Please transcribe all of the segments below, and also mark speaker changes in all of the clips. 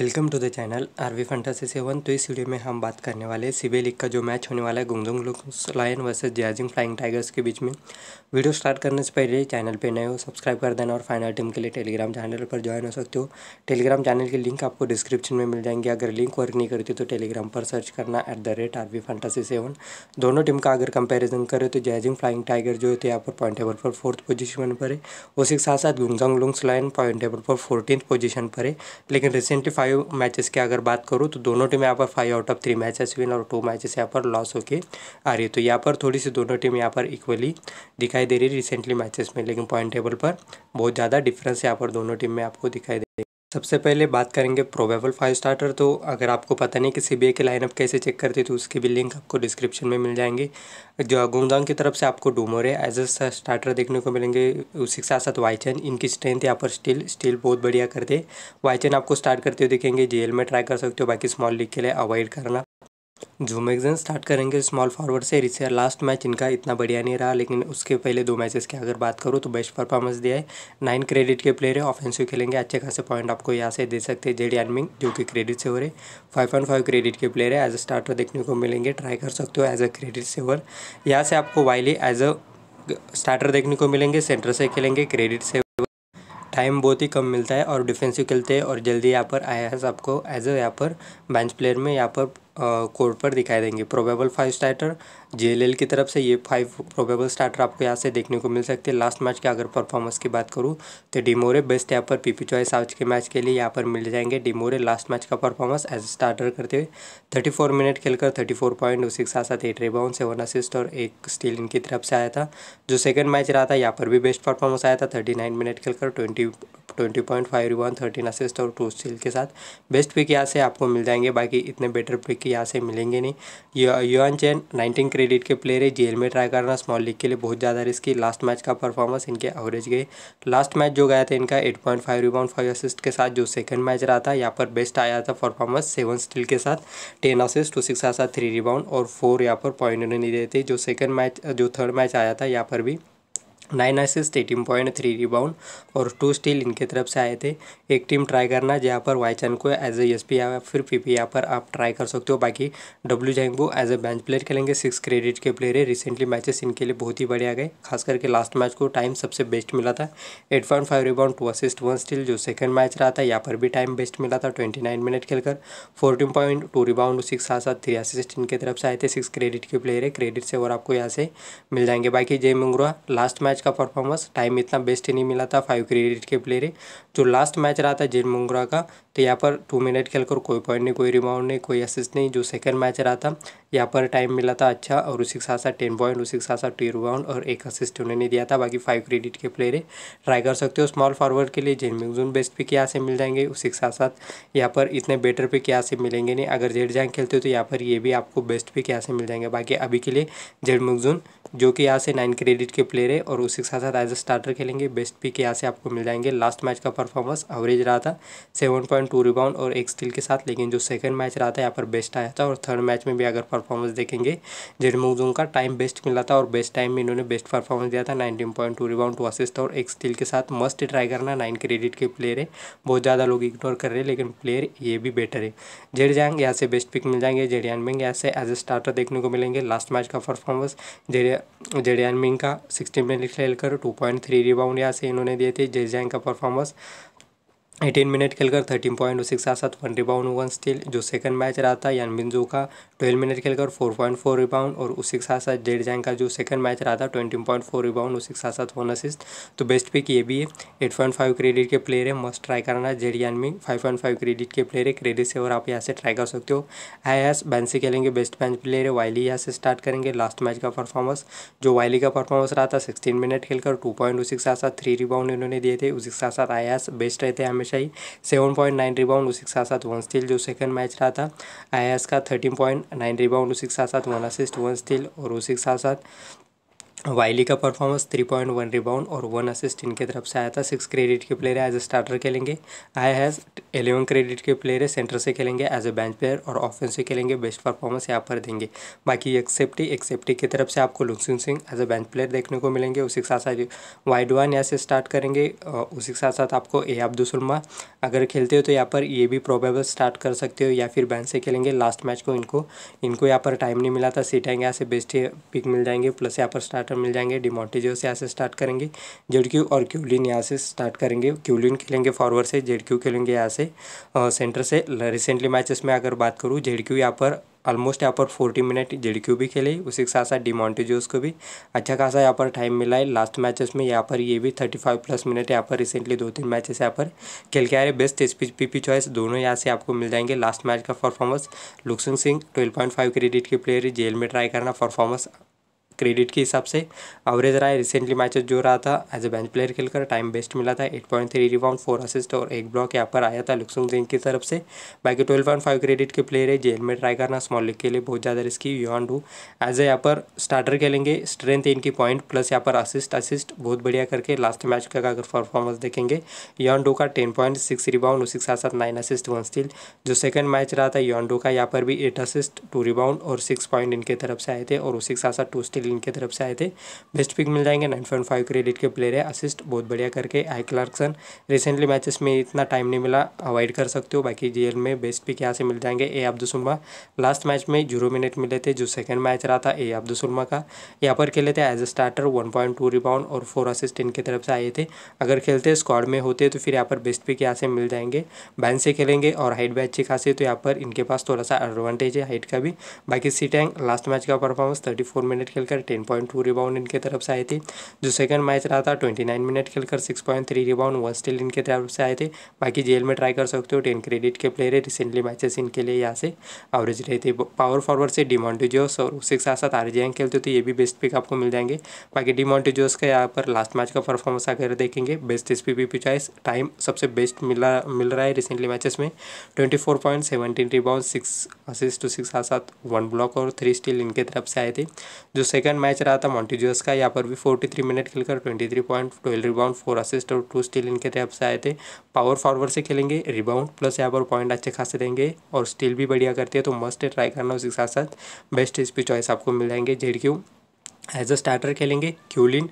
Speaker 1: welcome to the channel RV fantasy seven तो इस video में हम बात करने वाले सीबे लीग का जो मैच होने वाला है गुंगदुंग लायन वर्सेस जयाजिंग फ्लाइंग टाइगर्स के बीच में वीडियो स्टार्ट करने से पहले चैनल पे नए हो सब्सक्राइब कर देना और फाइनल टीम के लिए टेलीग्राम चैनल पर ज्वाइन हो सकते हो टेलीग्राम चैनल की लिंक आपको डिस्क्रिप्शन में मिल जाएंगे अगर लिंक वर्क नहीं करती तो टेलीग्राम पर सर्च करना at the rate V fantasy seven दोनों टीम का अगर कंपेरिजन करें तो जयाजिंग फ्लाइंग टाइगर जो थे यहाँ पर पॉइंट टेबल पर फोर्थ पोजिशन पर है उसी के साथ साथ Guangzhou Loongs lion point table पर फोर्टीन पोजिशन पर है लेकिन रिसेंटली फाइव मैचेस की अगर बात करूँ तो दोनों टीम यहाँ पर five out of three matches win और टू मैचेस यहाँ पर लॉस होके आ रही है तो यहाँ पर थोड़ी सी दोनों टीम यहाँ पर इक्वली दिखाई दे रही है रिसेंटली मैचेस में लेकिन पॉइंट टेबल पर बहुत ज़्यादा डिफरेंस यहाँ पर दोनों टीम में आपको दिखाई दे सबसे पहले बात करेंगे प्रोबेबल फाइव स्टार्टर तो अगर आपको पता नहीं कि सी के लाइनअप कैसे चेक करती तो उसकी भी लिंक आपको डिस्क्रिप्शन में मिल जाएंगे जो गुंगदांग की तरफ से आपको डूमोरे एज अ स्टार्टर देखने को मिलेंगे उसी के साथ साथ वाइचन इनकी स्ट्रेंथ यहाँ पर स्टील स्टील बहुत बढ़िया करते वाइचन आपको स्टार्ट करते हुए देखेंगे जेल में ट्राई कर सकते हो बाकी स्मॉल लीग के लिए अवॉइड करना जूम एक्जन स्टार्ट करेंगे स्मॉल फॉरवर्ड से रिसर लास्ट मैच इनका इतना बढ़िया नहीं रहा लेकिन उसके पहले दो मैचेस की अगर बात करूँ तो बेस्ट परफॉर्मेंस दिया है नाइन क्रेडिट के प्लेयर है ऑफेंसिव खेलेंगे अच्छे खासे पॉइंट आपको यहाँ से दे सकते हैं जेडी एनमिंग जो कि क्रेडिट से हो रहे फाइव पॉइंट फाइव क्रेडिट के प्लेयर है एज अ स्टार्टर देखने को मिलेंगे ट्राई कर सकते हो एज अ क्रेडिट सेवर यहाँ से आपको वाइली एज अ स्टार्टर देखने को मिलेंगे सेंटर से खेलेंगे क्रेडिट से टाइम बहुत ही कम मिलता है और डिफेंसिव खेलते हैं और जल्दी यहाँ पर आया है आपको एज अ यहाँ पर बेंच प्लेयर में यहाँ पर कोड पर दिखाई देंगे प्रोबेबल फाइव स्टार्टर जे की तरफ से ये फाइव प्रोबेबल स्टार्टर आपको यहाँ से देखने को मिल सकते हैं लास्ट मैच के अगर परफॉर्मेंस की बात करूँ तो डिमोरे बेस्ट यहाँ पर पीपी चॉइस आज के मैच के लिए यहाँ पर मिल जाएंगे डिमोरे लास्ट मैच का परफॉर्मेंस एज स्टार्टर करते हुए थर्टी फोर मिनट खेलकर थर्टी फोर पॉइंट के साथ साथ एट रेबाउंड सेवन असिस्ट और एक स्टील इनकी तरफ से आया था जो सेकंड मैच रहा था यहाँ पर भी बेस्ट परफॉर्मेंस आया था थर्टी नाइन मिनट खेलकर twenty twenty point five one thirteen assist और टू स्टील के साथ बेस्ट पिक यहाँ से आपको मिल जाएंगे बाकी इतने बेटर पिक कि यहाँ से मिलेंगे नहीं युआन चैन नाइनटीन क्रेडिट के प्लेयर है जेल में ट्राई करना स्मॉल लीग के लिए बहुत ज़्यादा रिस्की लास्ट मैच का परफॉर्मेंस इनके एवरेज गए लास्ट मैच जो गया था इनका eight point five rebound five assist के साथ जो सेकंड मैच रहा था यहाँ पर बेस्ट आया था परफॉर्मेंस सेवन स्टिल के साथ टेन असिस्ट टू सिक्स आया थ्री रिबाउंड और फोर यहाँ पर पॉइंट उन्होंने दिए थे जो सेकंड मैच जो थर्ड मैच आया था यहाँ पर भी nine assist eighteen point three rebound और टू स्टील इनके तरफ से आए थे एक टीम ट्राई करना जहाँ पर वाई चैन को एज ए एस पी या फिर पी पी यहाँ पर आप ट्राई कर सकते हो बाकी डब्ल्यू को एज ए बेंच प्लेयर खेलेंगे सिक्स क्रेडिट के प्लेयर है रिसेंटली मैचेस इनके लिए बहुत ही बढ़िया गए खास करके लास्ट मैच को टाइम सबसे बेस्ट मिला था eight point five rebound two assist one steal जो सेकंड मैच रहा था यहाँ पर भी टाइम बेस्ट मिला था ट्वेंटी नाइन मिनट खेलकर fourteen point two rebound six साथ साथ थ्री असिस्ट इनके तरफ से आए थे सिक्स क्रेडिट के प्लेयर है क्रेडिट से और आपको यहाँ से मिल जाएंगे बाकी जय मंगरुआ लास्ट मैच मैच का परफॉर्मेंस टाइम इतना बेस्ट नहीं मिला था फाइव क्रेडिट के प्लेयर जो लास्ट मैच रहा था जेड मुंगरा का तो यहाँ पर टू मिनट खेलकर कोई पॉइंट नहीं कोई रिबाउंड नहीं कोई असिस्ट नहीं जो सेकंड मैच रहा था यहाँ पर टाइम मिला था अच्छा और उसी के साथ साथ टेन पॉइंट उसी के साथ साथ टू रिबाउंड और एक असिस्ट उन्होंने दिया था बाकी फाइव क्रेडिट के प्लेयर ट्राई कर सकते हो स्मॉल फॉरवर्ड के लिए जेन मिंगजून बेस्ट पिक यहाँ से मिल जाएंगे उसी के साथ साथ यहाँ पर इतने बेटर पिक यहाँ से मिलेंगे नहीं अगर जेड जैंग खेलते हो तो यहाँ पर ये भी आपको बेस्ट पिक यहाँ से मिल जाएंगे बाकी अभी के लिए जेड मिंगजून जो कि यहाँ से नाइन क्रेडिट के प्लेयर है और उसी के साथ साथ एज ए स्टार्टर खेलेंगे बेस्ट पिक यहाँ से आपको मिल जाएंगे लास्ट मैच का परफॉर्मेंस एवरेज रहा था सेवन पॉइंट टू रिबाउंड और एक स्टिल के साथ लेकिन जो सेकंड मैच रहा था यहाँ पर बेस्ट आया था और थर्ड मैच में भी अगर परफॉर्मेंस देखेंगे जेडमोजों का टाइम बेस्ट मिला था और बेस्ट टाइम में इन्होंने बेस्ट परफॉर्मेंस दिया था nineteen point two rebound two assist और एक स्टिल के साथ मस्ट ट्राई करना नाइन क्रेडिट के प्लेयर है बहुत ज़्यादा लोग इग्नोर कर रहे हैं लेकिन प्लेयर ये भी बेटर है जेड जैंग यहाँ से बेस्ट पिक मिल जाएंगे जेड यानबिंग यहाँ से एज ए स्टार्टर देखने को मिलेंगे लास्ट मैच का परफॉर्मेंस जेड जेडियन मिंग का सिक्सटी में लिख लेकर टू पॉइंट थ्री रिबाउंड यहाँ से इन्होंने दिए थे जेजैंग का परफॉर्मेंस एटीन मिनट खेलकर थर्टीन पॉइंट सिक्स के साथ वन रिबाउंड वन स्टील जो सेकंड मैच रहा था यान बिंजो का ट्वेल्व मिनट खेलकर फोर पॉइंट फोर रिबाउंड और उसी के साथ साथ जेड जैंग का जो सेकंड मैच रहा था ट्वेंटी पॉइंट फोर रिबाउंड उसी के साथ साथ वन असिस्ट तो बेस्ट पिक ये भी है एट पॉइंट फाइव क्रेडिट के प्लेयर है मस्ट ट्राई करना जेड यान में फाइव पॉइंट फाइव क्रेडिट के प्लेयर है क्रेडिट से और आप यहाँ से ट्राई कर सकते हो आई एस बैंसी खेलेंगे बेस्ट बैंस प्लेयर है वाइली यहाँ से स्टार्ट करेंगे लास्ट मैच का परफॉर्मेंस जो वाइली का परफॉर्मेंस रहा था सिक्सटीन मिनट खेलकर टू पॉइंट उसी के साथ साथ थ्री रिबाउंड इन्होंने दिए थे उसी के साथ साथ आई बेस्ट रहते हैं हमेशा चाहिए सेवन पॉइंट नाइन रिबाउंड उसी के साथ साथ वन स्टील जो सेकंड मैच रहा था आयास का थर्टीन पॉइंट नाइन रिबाउंड उसी के साथ साथ वन असिस्ट वन स्टील और उसी के साथ साथ वाइली का performance three point one rebound और वन असिस्ट इनके तरफ से आया था सिक्स क्रेडिट के प्लेयर है एज ए स्टार्टर खेलेंगे आई हैज़ एलेवन क्रेडिट के प्लेयर है सेंटर से खेलेंगे एज ए बेंच प्लेयर और ऑफेंस से खेलेंगे बेस्ट परफॉर्मेंस यहाँ पर देंगे बाकी एक्सेप्टी एक्सेप्टी की तरफ से आपको लुसिन Singh as a bench player देखने को मिलेंगे उसी के साथ साथ वाइड वन यहाँ से स्टार्ट करेंगे उसी के साथ साथ आपको ए अब्दुलसलमा अगर खेलते हो तो यहाँ पर ये भी प्रोबेबल स्टार्ट कर सकते हो या फिर बैंक से खेलेंगे लास्ट मैच को इनको इनको यहाँ पर टाइम नहीं मिला था सीट आएंगे यहाँ से बेस्ट पिक मिल जाएंगे प्लस यहाँ पर स्टार्टर पर मिल जाएंगे डिमोटिजो से यहाँ से स्टार्ट करेंगे जेड क्यू और क्यूलिन यहाँ से स्टार्ट करेंगे क्यूलिन खेलेंगे फॉरवर्ड से जेड क्यू खेलेंगे यहाँ से सेंटर से रिसेंटली मैचेस में अगर बात करूँ जेड क्यू यहाँ पर ऑलमोस्ट यहाँ पर फोर्टी मिनट जेड क्यू भी खेले उसी के साथ साथ डिमोन्टेजोस को भी अच्छा खासा यहाँ पर टाइम मिला है लास्ट मैचेस में यहाँ पर ये भी थर्टी फाइव प्लस मिनट यहाँ पर रिसेंटली दो तीन मैचेस यहाँ पर खेल के आ रहे बेस्ट स्पीच पी पी चॉइस दोनों यहाँ से आपको मिल जाएंगे लास्ट मैच का परफॉर्मेंस लुकसिंग Singh twelve point five credit के प्लेयर जेल में ट्राई करना परफॉर्मेंस क्रेडिट के हिसाब से एवरेज रहा है रिसेंटली मैचेस जो रहा था एज ए बेंच प्लेयर खेलकर टाइम बेस्ट मिला था eight point three rebound four assist और एक ब्लॉक यहाँ पर आया था लुक्सुंग जिंग की तरफ से बाकी ट्वेल्व पॉइंट फाइव क्रेडिट के प्लेयर है जेल में ट्राई करना स्मॉल लीग के लिए बहुत ज़्यादा रिस्की यून डू एज ए यहाँ पर स्टार्टर खेलेंगे स्ट्रेंथ इनकी पॉइंट प्लस यहाँ पर असिस्ट असिस्ट बहुत बढ़िया करके लास्ट मैच का अगर परफॉर्मेंस देखेंगे यून डू का टेन पॉइंट सिक्स रिबाउंड उसी के साथ साथ नाइन असिस्ट वन स्टील जो सेकंड मैच रहा था यून डू का यहाँ पर भी एट असिस्ट टू रिबाउंड और सिक्स पॉइंट इनके तरफ से आए थे और उसी के साथ साथ टू स्टील लिंक की तरफ से आए थे बेस्ट पिक मिल जाएंगे नाइन पॉइंट फाइव क्रेडिट के प्लेयर है असिस्ट बहुत बढ़िया करके आई क्लार्कसन रिसेंटली मैचेस में इतना टाइम नहीं मिला अवॉइड कर सकते हो बाकी जी में बेस्ट पिक यहाँ से मिल जाएंगे ए अब्दुसलमा लास्ट मैच में जीरो मिनट मिले थे जो सेकंड मैच रहा था ए अब्दुसलमा का यहाँ पर खेले थे as a starter one point two rebound और फोर असिस्ट इनके तरफ से आए थे अगर खेलते स्क्वाड में होते तो फिर यहाँ पर बेस्ट पिक यहाँ से मिल जाएंगे बैन से खेलेंगे और हाइट भी अच्छी खासी तो यहाँ पर इनके पास थोड़ा सा एडवांटेज है हाइट का भी बाकी सी लास्ट मैच का परफॉर्मेंस थर्टी मिनट खेलकर खेलकर 10.2 रिबाउंड इनके तरफ से आए थे जो सेकंड मैच रहा था 29 मिनट खेलकर 6.3 रिबाउंड वन स्टिल इनके तरफ से आए थे बाकी जेल में ट्राई कर सकते हो 10 क्रेडिट के प्लेयर है रिसेंटली मैचेस इनके लिए यहाँ से एवरेज रहे थे पावर फॉरवर्ड से डिमोन्टिजियोस और उसके साथ साथ आरजीएन खेलते तो ये भी बेस्ट पिक आपको मिल जाएंगे बाकी डिमोन्टिजियोस का यहाँ पर लास्ट मैच का परफॉर्मेंस अगर देखेंगे best S P choice time सबसे बेस्ट मिला मिल रहा है रिसेंटली मैचेस में twenty four point seventeen rebound six assist two six साथ साथ वन ब्लॉक और थ्री स्टील इनके तरफ से आए थे जो सेकंड सेकंड मैच रहा था मॉन्टीजियस का यहाँ पर भी फोर्टी थ्री मिनट खेलकर twenty three point twelve rebound four assist और टू स्टील इनके तरफ से आए थे पावर फॉरवर्ड से खेलेंगे रिबाउंड प्लस यहाँ पर पॉइंट अच्छे खासे देंगे और स्टील भी बढ़िया करती है तो मस्ट ट्राई करना उसके साथ साथ बेस्ट इस चॉइस आपको मिल जाएंगे जेड क्यू एज अ स्टार्टर खेलेंगे क्यूलिन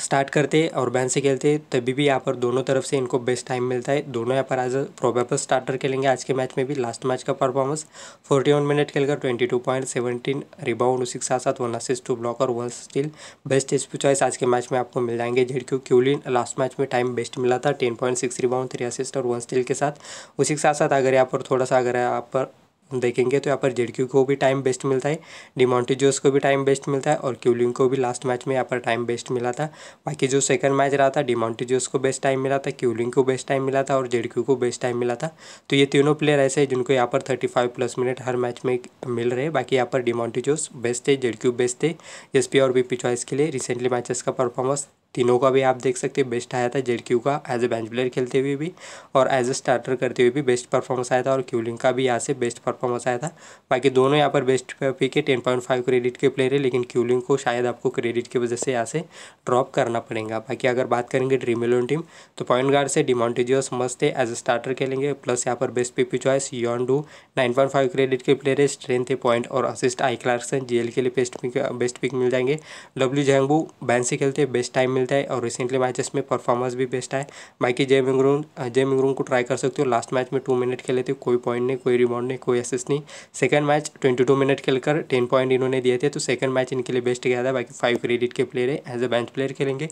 Speaker 1: स्टार्ट करते और बैन से खेलते तभी भी यहाँ पर दोनों तरफ से इनको बेस्ट टाइम मिलता है दोनों यहाँ पर आज प्रोबेबल स्टार्टर खेलेंगे आज के मैच में भी लास्ट मैच का परफॉर्मेंस 41 मिनट खेलकर 22.17 रिबाउंड उसी के साथ साथ वन असिस्ट टू ब्लॉक और one steal best SP choice आज के मैच में आपको मिल जाएंगे जेड क्यू क्यूलिन लास्ट मैच में टाइम बेस्ट मिला था ten point six rebound three assist और वन स्टील के साथ उसी के साथ साथ अगर यहाँ पर थोड़ा सा अगर यहाँ पर देखेंगे तो यहाँ पर जेड को भी टाइम बेस्ट मिलता है डिमोंटिजोस को भी टाइम बेस्ट मिलता है और क्यूलिंग को भी लास्ट मैच में यहाँ पर टाइम बेस्ट मिला था बाकी जो सेकंड मैच रहा था डिमोंटिजोस को बेस्ट टाइम मिला था क्यूलिंग को बेस्ट टाइम मिला था और जेड को बेस्ट टाइम मिला था तो ये तीनों प्लेयर ऐसे हैं जिनको यहाँ पर थर्टी प्लस मिनट हर मैच में मिल रहे बाकी यहाँ पर डिमोंटिजोस बेस्ट है जेड बेस्ट है एस और बी चॉइस के लिए रिसेंटली मैचेस का परफॉर्मेंस तीनों का भी आप देख सकते हैं बेस्ट आया था जेड क्यू का एज ए बेंच प्लेयर खेलते हुए भी और एज ए स्टार्टर करते हुए भी बेस्ट परफॉर्मेंस आया था और क्यूलिंग का भी यहाँ से बेस्ट परफॉर्मेंस आया था बाकी दोनों यहाँ पर बेस्ट पिक है टेन पॉइंट फाइव क्रेडिट के प्लेयर है लेकिन क्यूलिंग को शायद आपको क्रेडिट की वजह से यहाँ से ड्रॉप करना पड़ेगा बाकी अगर बात करेंगे ड्रीम इलेवन टीम तो पॉइंट गार्ड से डिमोन्टेजियो समझते एज ए स्टार्टर खेलेंगे प्लस यहाँ पर बेस्ट पिक चॉइस योन डू नाइन पॉइंट फाइव क्रेडिट के प्लेयर है स्ट्रेंथ है पॉइंट और असिस्ट आई जी एल के लिए बेस्ट पिक बेस्ट पिक मिल जाएंगे डब्ल्यू जैंगू बैन से खेलते बेस्ट टाइम मिल मिलता है और रिसेंटली मैचेस में परफॉर्मेंस भी बेस्ट है बाकी जय मिंगरून जय मिंगरून को ट्राई कर सकते हो लास्ट मैच में टू मिनट खेले थे कोई पॉइंट नहीं कोई रिबाउंड नहीं कोई एसेस नहीं second match twenty two minute खेलकर टेन पॉइंट इन्होंने दिए थे तो सेकंड मैच इनके लिए बेस्ट गया था बाकी फाइव क्रेडिट के प्लेयर है एज अ बेंच प्लेयर खेलेंगे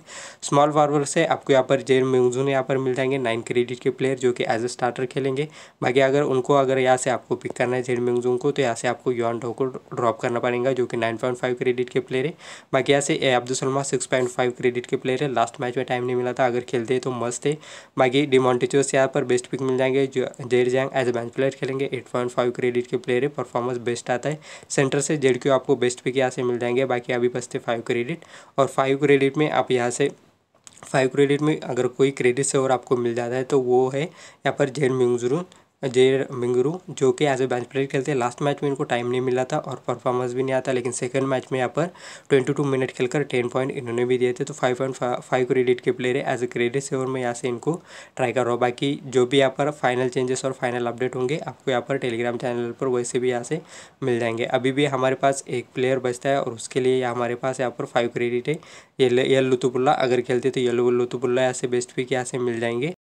Speaker 1: स्मॉल फॉरवर्ड से आपको यहाँ पर जय मिंगजून यहाँ पर मिल जाएंगे नाइन क्रेडिट के प्लेयर जो कि एज अ स्टार्टर खेलेंगे बाकी अगर उनको अगर यहाँ से आपको पिक करना है जय मिंगजून को तो यहाँ से आपको यौन डो को ड्रॉप करना पड़ेगा जो कि नाइन पॉइंट फाइव क्रेडिट के प्लेयर है बाकी यहाँ से अब्दुल सलमा सिक्स पॉइंट फाइव क्रेडिट के प्लेयर है लास्ट मैच में टाइम नहीं मिला था अगर खेलते तो मस्त है बाकी से यहाँ पर बेस्ट पिक मिल जाएंगे जो जेड जैंग एज ए बेंच प्लेयर खेलेंगे एट पॉइंट फाइव क्रेडिट के प्लेयर है परफॉर्मेंस बेस्ट आता है सेंटर से जेड क्यू आपको बेस्ट पिक यहाँ से मिल जाएंगे बाकी अभी बचते फाइव क्रेडिट और फाइव क्रेडिट में आप यहाँ से फाइव क्रेडिट में अगर कोई क्रेडिट से और आपको मिल जाता है तो वो है यहाँ पर जेड म्यूंगजरून जे मिंगरू जो कि एज ए बेंच प्लेयर खेलते लास्ट मैच में इनको टाइम नहीं मिला था और परफॉर्मेंस भी नहीं आता लेकिन सेकंड मैच में यहाँ पर ट्वेंटी टू मिनट खेलकर टेन पॉइंट इन्होंने भी दिए थे तो फाइव पॉइंट फाइव क्रेडिट के प्लेयर है एज ए क्रेडिट सेवर में यहाँ से इनको ट्राई कर रहा हूँ बाकी जो भी यहाँ पर फाइनल चेंजेस और फाइनल अपडेट होंगे आपको यहाँ पर टेलीग्राम चैनल पर वैसे भी यहाँ से मिल जाएंगे अभी भी हमारे पास एक प्लेयर बचता है और उसके लिए हमारे पास यहाँ पर फाइव क्रेडिट है ये लुतुबुल्ला अगर खेलते तो येलो लुतुबुल्ला यहाँ से बेस्ट पिक यहाँ से मिल जाएंगे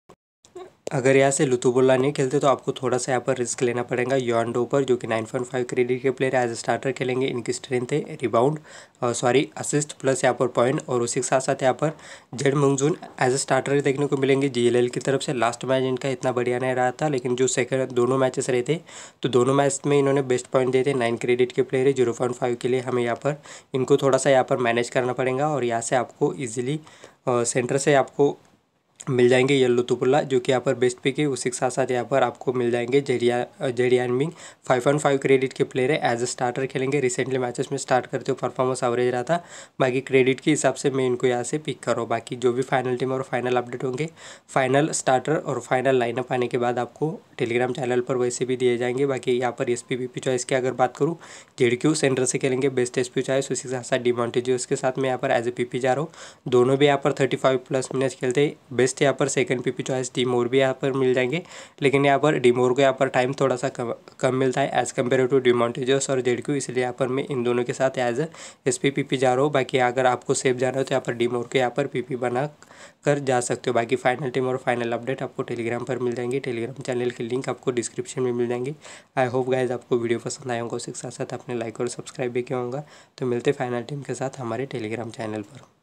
Speaker 1: अगर यहाँ से लुतुबुल्ला नहीं खेलते तो आपको थोड़ा सा यहाँ पर रिस्क लेना पड़ेगा योनडो पर जो कि 9.5 क्रेडिट के प्लेयर एज स्टार्टर खेलेंगे इनकी स्ट्रेंथ है रिबाउंड सॉरी असिस्ट प्लस यहाँ पर पॉइंट और उसी के साथ साथ यहाँ पर जेड मंगजून एज स्टार्टर देखने को मिलेंगे जी की तरफ से लास्ट मैच इनका इतना बढ़िया नहीं रहा था लेकिन जो सेकेंड दोनों मैचेस रहे थे तो दोनों मैच में इन्होंने बेस्ट पॉइंट दिए थे नाइन क्रेडिट के प्लेयर है जीरो के लिए हमें यहाँ पर इनको थोड़ा सा यहाँ पर मैनेज करना पड़ेगा और यहाँ से आपको ईजिली सेंटर से आपको मिल जाएंगे येल्लो तुपला जो कि यहाँ पर बेस्ट पिक है उसी के साथ साथ यहाँ पर आपको मिल जाएंगे जेरिया जेरियान बिंग फाइव पॉइंट फाइव क्रेडिट के प्लेयर है एज अ स्टार्टर खेलेंगे रिसेंटली मैचेस में स्टार्ट करते हो परफॉर्मेंस एवरेज रहा था बाकी क्रेडिट के हिसाब से मैं इनको यहाँ से पिक कर रहा बाकी जो भी फाइनल टीम और फाइनल अपडेट होंगे फाइनल स्टार्टर और फाइनल लाइनअप आने के बाद आपको टेलीग्राम चैनल पर वैसे भी दिए जाएंगे बाकी यहाँ पर एस पी चॉइस की अगर बात करूँ जेड क्यू सेंटर से खेलेंगे बेस्ट एस पी चॉइस उसी के साथ साथ डिमोन्टेजियो उसके साथ मैं यहाँ पर एज ए पी जा रहा हूँ दोनों भी यहाँ पर थर्टी फाइव प्लस मिनट खेलते बेस्ट बेस्ट यहाँ पर सेकंड पीपी चॉइस डीमोर भी यहाँ पर मिल जाएंगे लेकिन यहाँ पर डीमोर को यहाँ पर टाइम थोड़ा सा कम, कम मिलता है एज़ कम्पेयर टू डिमोन्टेजर्स और जेड इसलिए यहाँ पर मैं इन दोनों के साथ as S P P P जा रहा हूँ बाकी अगर आपको सेफ जाना हो तो यहाँ पर डीमोर को यहाँ पर पी पी बना कर जा सकते हो बाकी फाइनल टीम और फाइनल अपडेट आपको टेलीग्राम पर मिल जाएंगे टेलीग्राम चैनल के लिंक आपको डिस्क्रिप्शन में मिल जाएंगे आई होप गाइज आपको वीडियो पसंद आए होगा उसके साथ साथ अपने लाइक और सब्सक्राइब भी किया होगा तो मिलते फाइनल टीम के साथ हमारे टेलीग्राम चैनल पर